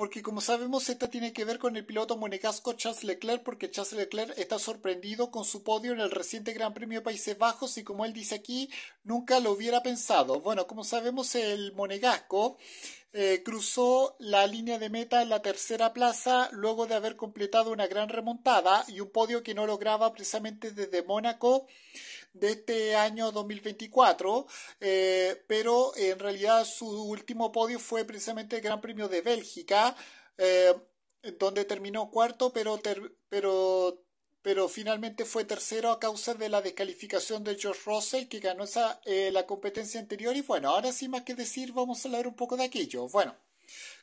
porque como sabemos esta tiene que ver con el piloto monegasco Charles Leclerc, porque Charles Leclerc está sorprendido con su podio en el reciente Gran Premio de Países Bajos y como él dice aquí, nunca lo hubiera pensado. Bueno, como sabemos el monegasco eh, cruzó la línea de meta en la tercera plaza luego de haber completado una gran remontada y un podio que no lograba precisamente desde Mónaco de este año 2024, eh, pero en realidad su último podio fue precisamente el Gran Premio de Bélgica, eh, donde terminó cuarto, pero, pero pero finalmente fue tercero a causa de la descalificación de George Russell, que ganó esa, eh, la competencia anterior. Y bueno, ahora sin más que decir, vamos a hablar un poco de aquello. Bueno,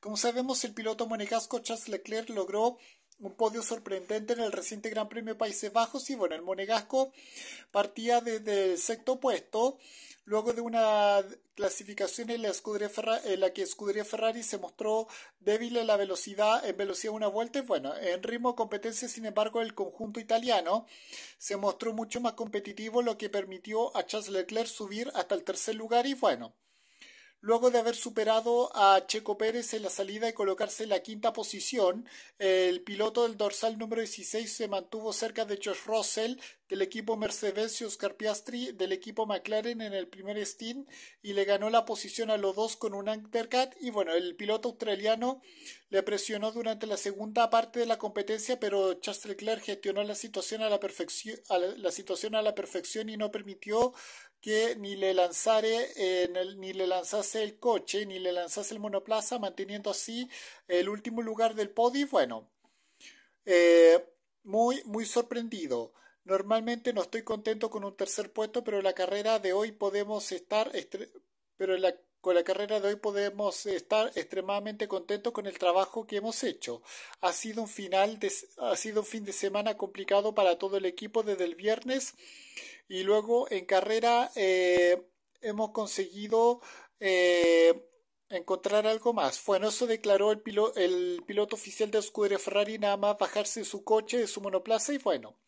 como sabemos, el piloto monegasco Charles Leclerc logró un podio sorprendente en el reciente Gran Premio Países Bajos y bueno, el monegasco partía desde el sexto puesto luego de una clasificación en la, en la que escudería Ferrari se mostró débil en la velocidad, en velocidad una vuelta, y bueno, en ritmo de competencia, sin embargo, el conjunto italiano se mostró mucho más competitivo, lo que permitió a Charles Leclerc subir hasta el tercer lugar y bueno, luego de haber superado a Checo Pérez en la salida y colocarse en la quinta posición, el piloto del dorsal número 16 se mantuvo cerca de George Russell del equipo Mercedes y Oscar Piastri del equipo McLaren en el primer stint y le ganó la posición a los dos con un undercut y bueno, el piloto australiano le presionó durante la segunda parte de la competencia pero Charles Leclerc gestionó la situación a la, perfección, la situación a la perfección y no permitió que ni le, eh, ni le lanzase el coche, ni le lanzase el monoplaza, manteniendo así el último lugar del podio. Bueno, eh, muy, muy sorprendido. Normalmente no estoy contento con un tercer puesto, pero la carrera de hoy podemos estar, pero con la carrera de hoy podemos estar extremadamente contentos con el trabajo que hemos hecho. Ha sido un final, ha sido un fin de semana complicado para todo el equipo desde el viernes y luego en carrera eh, hemos conseguido eh, encontrar algo más. Bueno, eso declaró el, el piloto oficial de Scuderia Ferrari, nada más bajarse de su coche, de su monoplaza y bueno.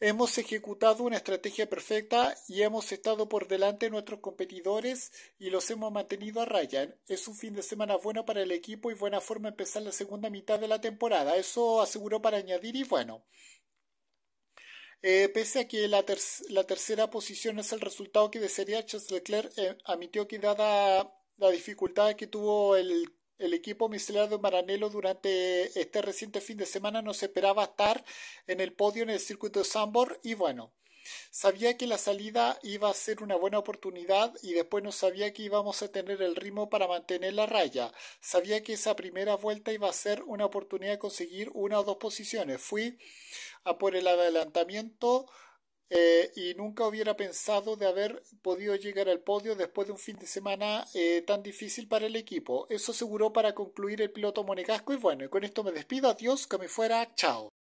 Hemos ejecutado una estrategia perfecta y hemos estado por delante de nuestros competidores y los hemos mantenido a raya. Es un fin de semana bueno para el equipo y buena forma de empezar la segunda mitad de la temporada. Eso aseguró para añadir y bueno. Eh, pese a que la, tercera posición es el resultado que desearía, Charles Leclerc eh, admitió que dada la dificultad que tuvo el, equipo miscelado de Maranello durante este reciente fin de semana, no se esperaba estar en el podio en el circuito de Sanbor, y bueno. Sabía que la salida iba a ser una buena oportunidad y después no sabía que íbamos a tener el ritmo para mantener la raya. Sabía que esa primera vuelta iba a ser una oportunidad de conseguir una o dos posiciones. Fui a por el adelantamiento. Eh, y nunca hubiera pensado de haber podido llegar al podio después de un fin de semana eh, tan difícil para el equipo. Eso aseguró para concluir el piloto monegasco y bueno, y con esto me despido, adiós, que me fuera, chao.